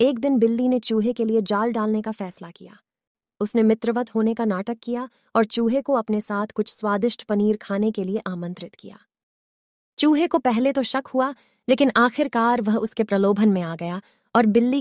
एक दिन बिल्ली ने चूहे के लिए जाल डालने का फैसला किया उसने मित्रवत होने का नाटक किया और चूहे को अपने साथ कुछ स्वादिष्ट पनीर खाने के लिए आमंत्रित किया चूहे को पहले तो शक हुआ लेकिन आखिरकार वह उसके प्रलोभन में आ गया और बिल्ली